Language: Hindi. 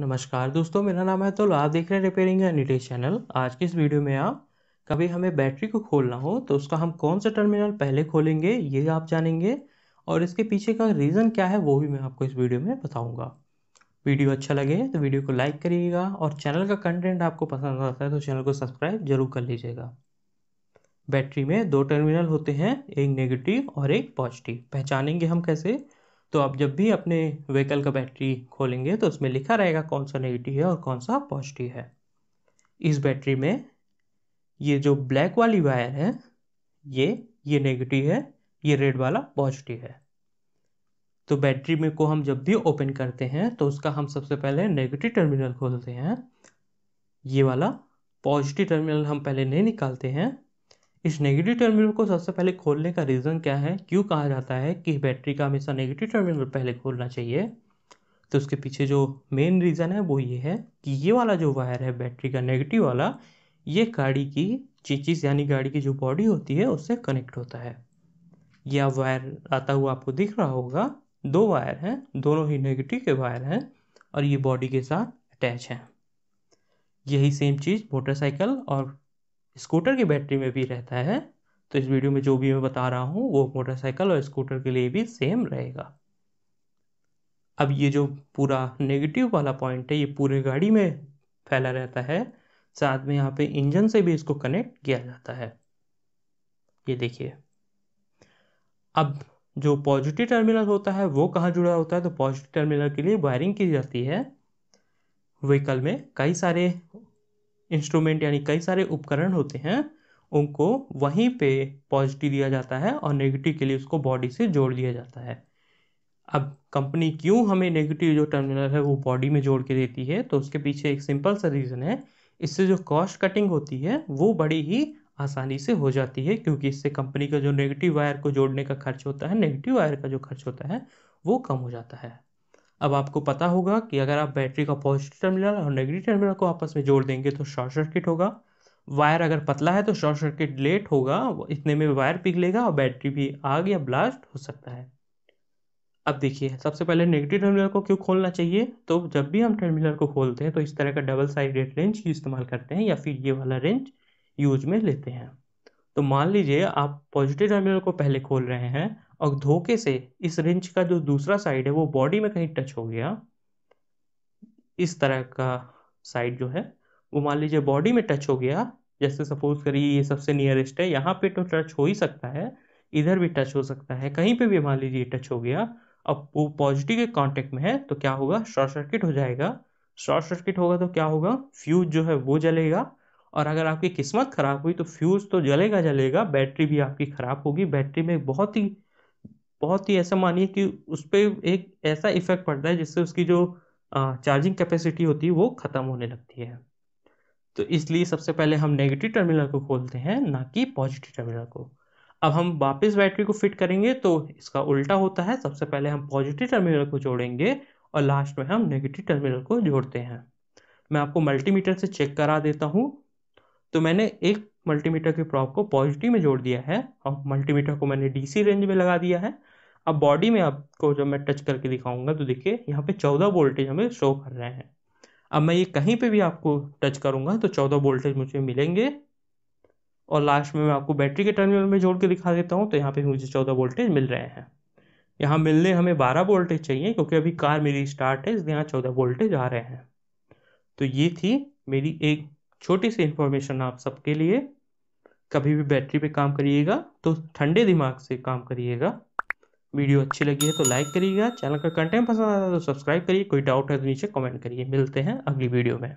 नमस्कार दोस्तों मेरा नाम है तो आप देख रहे हैं रिपेयरिंग एंड निटेश चैनल आज की इस वीडियो में आप कभी हमें बैटरी को खोलना हो तो उसका हम कौन सा टर्मिनल पहले खोलेंगे ये आप जानेंगे और इसके पीछे का रीज़न क्या है वो भी मैं आपको इस वीडियो में बताऊँगा वीडियो अच्छा लगे तो वीडियो को लाइक करिएगा और चैनल का कंटेंट आपको पसंद आता है तो चैनल को सब्सक्राइब जरूर कर लीजिएगा बैटरी में दो टर्मिनल होते हैं एक नेगेटिव और एक पॉजिटिव पहचानेंगे हम कैसे तो आप जब भी अपने व्हीकल का बैटरी खोलेंगे तो उसमें लिखा रहेगा कौन सा नेगेटिव है और कौन सा पॉजिटिव है इस बैटरी में ये जो ब्लैक वाली वायर है ये ये नेगेटिव है ये रेड वाला पॉजिटिव है तो बैटरी में को हम जब भी ओपन करते हैं तो उसका हम सबसे पहले नेगेटिव टर्मिनल खोलते हैं ये वाला पॉजिटिव टर्मिनल हम पहले नहीं निकालते हैं इस नेगेटिव टर्मिनल को सबसे पहले खोलने का रीज़न क्या है क्यों कहा जाता है कि बैटरी का हमेशा नेगेटिव टर्मिनल पहले खोलना चाहिए तो उसके पीछे जो मेन रीज़न है वो ये है कि ये वाला जो वायर है बैटरी का नेगेटिव वाला ये गाड़ी की चीचिस यानी गाड़ी की जो बॉडी होती है उससे कनेक्ट होता है यह वायर आता हुआ आपको दिख रहा होगा दो वायर हैं दोनों ही नेगेटिव के वायर हैं और ये बॉडी के साथ अटैच हैं यही सेम चीज़ मोटरसाइकिल और स्कूटर की बैटरी में भी रहता है तो इस वीडियो में जो भी मैं बता रहा हूँ वो मोटरसाइकिल और स्कूटर के लिए भी सेम रहेगा अब ये जो पूरा नेगेटिव वाला पॉइंट है ये पूरे गाड़ी में फैला रहता है साथ में यहाँ पे इंजन से भी इसको कनेक्ट किया जाता है ये देखिए अब जो पॉजिटिव टर्मिनल होता है वो कहाँ जुड़ा होता है तो पॉजिटिव टर्मिनल के लिए वायरिंग की जाती है व्हीकल में कई सारे इंस्ट्रूमेंट यानी कई सारे उपकरण होते हैं उनको वहीं पे पॉजिटिव दिया जाता है और नेगेटिव के लिए उसको बॉडी से जोड़ दिया जाता है अब कंपनी क्यों हमें नेगेटिव जो टर्मिनल है वो बॉडी में जोड़ के देती है तो उसके पीछे एक सिंपल सा रीज़न है इससे जो कॉस्ट कटिंग होती है वो बड़ी ही आसानी से हो जाती है क्योंकि इससे कंपनी का जो नेगेटिव वायर को जोड़ने का खर्च होता है नेगेटिव वायर का जो खर्च होता है वो कम हो जाता है अब आपको पता होगा कि अगर आप बैटरी का पॉजिटिव टर्मिनल और नेगेटिव टर्मिनल को आपस में जोड़ देंगे तो शॉर्ट सर्किट होगा वायर अगर पतला है तो शॉर्ट सर्किट लेट होगा इतने में वायर पिघलेगा और बैटरी भी आग या ब्लास्ट हो सकता है अब देखिए सबसे पहले नेगेटिव टर्मिनल को क्यों खोलना चाहिए तो जब भी हम टर्मिनल को खोलते हैं तो इस तरह का डबल साइडेड रेंच इस्तेमाल करते हैं या फिर ये वाला रेंच यूज में लेते हैं तो मान लीजिए आप पॉजिटिव टर्मिनल को पहले खोल रहे हैं और धोखे से इस रिंच का जो दूसरा साइड है वो बॉडी में कहीं टच हो गया इस तरह का साइड जो है वो मान लीजिए बॉडी में टच हो गया जैसे सपोज करिए ये सबसे नियरेस्ट है यहाँ पे तो टच हो ही सकता है इधर भी टच हो सकता है कहीं पे भी मान लीजिए टच हो गया अब वो पॉजिटिव के कांटेक्ट में है तो क्या होगा शॉर्ट सर्किट हो जाएगा शॉर्ट सर्किट होगा तो क्या होगा फ्यूज जो है वो जलेगा और अगर आपकी किस्मत खराब हुई तो फ्यूज तो जलेगा जलेगा बैटरी भी आपकी खराब होगी बैटरी में बहुत ही बहुत ही ऐसा मानिए कि उस पर एक ऐसा इफ़ेक्ट पड़ता है जिससे उसकी जो चार्जिंग कैपेसिटी होती है वो ख़त्म होने लगती है तो इसलिए सबसे पहले हम नेगेटिव टर्मिनल को खोलते हैं ना कि पॉजिटिव टर्मिनल को अब हम वापस बैटरी को फिट करेंगे तो इसका उल्टा होता है सबसे पहले हम पॉजिटिव टर्मिनल को जोड़ेंगे और लास्ट में हम नेगेटिव टर्मिनल को जोड़ते हैं मैं आपको मल्टीमीटर से चेक करा देता हूँ तो मैंने एक मल्टीमीटर के प्रॉप को पॉजिटिव में जोड़ दिया है और मल्टीमीटर को मैंने डीसी रेंज में लगा दिया है अब बॉडी में आपको जब मैं टच करके दिखाऊंगा तो देखिए यहाँ पे चौदह वोल्टेज हमें शो कर रहे हैं अब मैं ये कहीं पे भी आपको टच करूंगा तो चौदह वोल्टेज मुझे मिलेंगे और लास्ट में मैं आपको बैटरी के टर्मिनल में जोड़ के दिखा देता हूँ तो यहाँ पे मुझे चौदह वोल्टेज मिल रहे हैं यहाँ मिलने हमें बारह वोल्टेज चाहिए क्योंकि अभी कार मेरी स्टार्ट है इसलिए यहाँ चौदह वोल्टेज आ रहे हैं तो ये थी मेरी एक छोटी सी इन्फॉर्मेशन आप सबके लिए कभी भी बैटरी पे काम करिएगा तो ठंडे दिमाग से काम करिएगा वीडियो अच्छी लगी है तो लाइक करिएगा चैनल का कंटेंट पसंद आता है तो सब्सक्राइब करिए कोई डाउट है तो नीचे कमेंट करिए मिलते हैं अगली वीडियो में